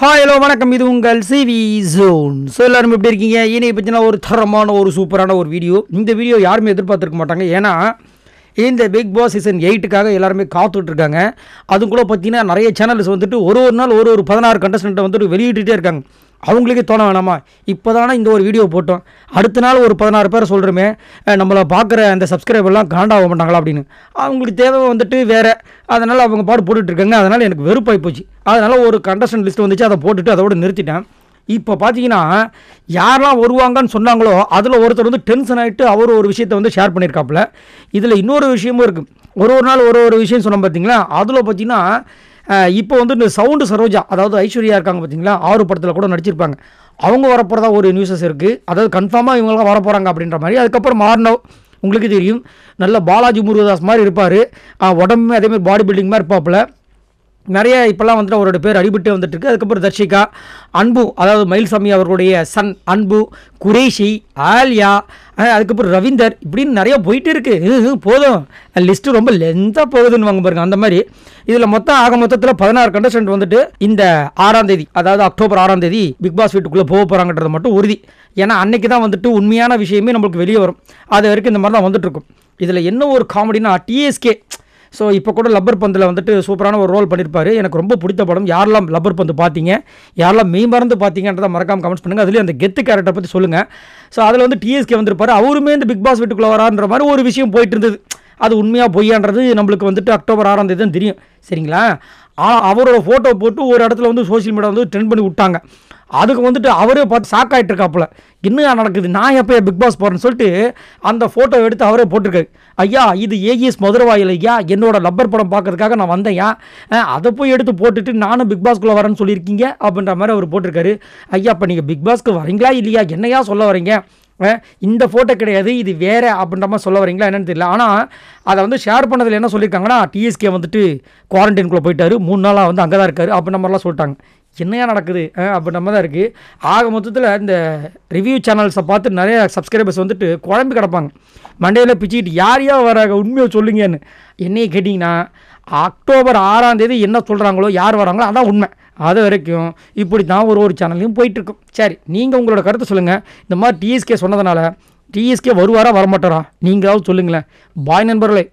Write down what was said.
hi hello வணக்கம் இது உங்கள் சிவி ஜோன் ஸோ எல்லோரும் எப்படி இருக்கீங்க இனி பற்றினா ஒரு தரமான ஒரு சூப்பரான ஒரு வீடியோ இந்த வீடியோ யாருமே எதிர்பார்த்துருக்க மாட்டாங்க ஏன்னா இந்த பிக் பாஸ் சீசன் எயிட்டுக்காக எல்லாருமே காத்துட்ருக்காங்க அதுக்குள்ளே பார்த்தீங்கன்னா நிறைய சேனல்ஸ் வந்துட்டு ஒரு ஒரு நாள் ஒரு ஒரு பதினாறு கண்டஸ்டண்ட்டை வந்துட்டு வெளியிட்டுட்டே இருக்காங்க அவங்களுக்கே தோண வேணாமா இப்போ தானே இந்த ஒரு வீடியோ போட்டோம் அடுத்த நாள் ஒரு பதினாறு பேர் சொல்கிறோமே நம்மளை பார்க்குற அந்த சப்ஸ்கிரைபர்லாம் காண்டாக மாட்டாங்களா அப்படின்னு அவங்களுக்கு தேவை வந்துட்டு வேறு அதனால் அவங்க பாடு போட்டுட்ருக்காங்க அதனால் எனக்கு வெறுப்பாகி போச்சு அதனால் ஒரு கண்டஸ்டன்ட் லிஸ்ட் வந்துச்சு அதை போட்டுட்டு அதோடு நிறுத்திட்டேன் இப்போ பார்த்தீங்கன்னா யாரெல்லாம் வருவாங்கன்னு சொன்னாங்களோ அதில் ஒருத்தர் வந்து டென்ஷன் ஆகிட்டு அவர் ஒரு விஷயத்த வந்து ஷேர் பண்ணியிருக்காப்புல இதில் இன்னொரு விஷயமும் இருக்குது ஒரு ஒரு நாள் ஒரு ஒரு விஷயம் சொன்னோம் பார்த்தீங்களா அதில் பார்த்தீங்கன்னா இப்போ வந்து இந்த சவுண்டு சரோஜா அதாவது ஐஸ்வர்யா இருக்காங்க பார்த்தீங்களா ஆறு படத்தில் கூட நடிச்சிருப்பாங்க அவங்க வரப்போகிறதா ஒரு நியூஸஸ் இருக்குது அதாவது கன்ஃபார்மாக இவங்களாம் வரப்போகிறாங்க அப்படின்ற மாதிரி அதுக்கப்புறம் மாறினவ் உங்களுக்கு தெரியும் நல்ல பாலாஜி முருகதாஸ் மாதிரி இருப்பார் உடம்புமே அதேமாதிரி பாடி பில்டிங் மாதிரி இருப்பாப்புல நிறைய இப்போல்லாம் வந்துட்டு அவரோட பேர் அடிபட்டு வந்துட்டுருக்கு அதுக்கப்புறம் தர்ஷிகா அன்பு அதாவது மயில்சாமி அவர்களுடைய சன் அன்பு குரேஷி ஆல்யா அதுக்கப்புறம் ரவீந்தர் இப்படின்னு நிறையா போயிட்டு இருக்குது போதும் லிஸ்ட்டு ரொம்ப லென்த்தாக போகுதுன்னு வாங்க பாருங்க அந்த மாதிரி இதில் மொத்தம் ஆக மொத்தத்தில் பதினாறு கண்டஸ்டன்ட் வந்துட்டு இந்த ஆறாம் தேதி அதாவது அக்டோபர் ஆறாம் தேதி பிக் பாஸ் வீட்டுக்குள்ளே போக போகிறாங்கன்றது மட்டும் உறுதி ஏன்னா அன்னைக்கு தான் வந்துட்டு உண்மையான விஷயமே நம்மளுக்கு வெளியே வரும் அது வரைக்கும் இந்த மாதிரி தான் வந்துட்டுருக்கும் இதில் என்ன ஒரு காமெடினா டிஎஸ்கே ஸோ இப்போ கூட லப்பர் பந்தில் வந்துட்டு சூப்பரான ஒரு ரோல் பண்ணியிருப்பார் எனக்கு ரொம்ப பிடித்த படம் யாரெல்லாம் லப்பர் பந்து பார்த்தீங்க யாரெல்லாம் மெய் மறந்து பார்த்தீங்கன்றதை மறக்காமல் கமெண்ட்ஸ் பண்ணுங்கள் அதுலேயும் அந்த கெத்து கேரக்டர் பற்றி சொல்லுங்கள் ஸோ அதில் வந்து டிஎஸ்கே வந்திருப்பார் அவருமே இந்த பிக் பாஸ் வீட்டுக்குள்ள வரான்ற மாதிரி ஒரு விஷயம் போயிட்டு இருந்தது அது உண்மையாக பொய்யான்றது நம்மளுக்கு வந்துட்டு அக்டோபர் ஆறாம் தேதி தான் தெரியும் சரிங்களா அவரோட ஃபோட்டோ போட்டு ஒரு இடத்துல வந்து சோஷியல் மீடியா வந்து ட்ரெண்ட் பண்ணி விட்டாங்க அதுக்கு வந்துட்டு அவரே பார்த்து ஷாக் ஆகிட்டு இருக்காப்புல இன்னும் நடக்குது நான் எப்போ பிக் பாஸ் போகிறேன்னு சொல்லிட்டு அந்த ஃபோட்டோ எடுத்து அவரே போட்டிருக்காரு ஐயா இது ஏஜிஎஸ் மதுரவாயில் ஐயா என்னோட லப்பர் படம் பார்க்கறதுக்காக நான் வந்தேயா அதை போய் எடுத்து போட்டுட்டு நானும் பிக் பாஸ்க்குள்ளே வரேன்னு சொல்லியிருக்கீங்க அப்படின்ற மாதிரி அவர் போட்டிருக்காரு ஐயா இப்போ நீங்கள் பிக் பாஸ்க்கு வரீங்களா இல்லையா என்னையா சொல்ல வரீங்க இந்த ஃபோட்டோ கிடையாது இது வேறு அப்படின்ற மாதிரி சொல்ல வரீங்களா என்னன்னு தெரியல ஆனால் அதை வந்து ஷேர் பண்ணதில் என்ன சொல்லியிருக்காங்கன்னா டிஎஸ்கே வந்துட்டு குவாரண்டைனுக்குள்ளே போயிட்டார் மூணு நாளாக வந்து அங்கே தான் இருக்கார் அப்படின்ற மாதிரிலாம் சொல்லிட்டாங்க என்னையா நடக்குது அப்படின்ற மாதிரி தான் இருக்குது ஆக மொத்தத்தில் இந்த ரிவ்யூ சேனல்ஸை பார்த்து நிறைய சப்ஸ்கிரைபர்ஸ் வந்துட்டு குழம்பு கிடப்பாங்க மண்டையில் பிச்சுக்கிட்டு யார் யார் வராங்க உண்மையை சொல்லுங்கன்னு என்னையே கேட்டிங்கன்னா அக்டோபர் ஆறாம் தேதி என்ன சொல்கிறாங்களோ யார் வராங்களோ அதான் உண்மை அது வரைக்கும் இப்படி தான் ஒரு ஒரு சேனல்லையும் போயிட்டுருக்கும் சரி நீங்கள் உங்களோட கருத்தை சொல்லுங்கள் இந்த மாதிரி டிஎஸ்கே சொன்னதுனால டிஎஸ்கே வருவாரா வரமாட்டாரா நீங்களாவது சொல்லுங்களேன் பாய் நண்பர்களே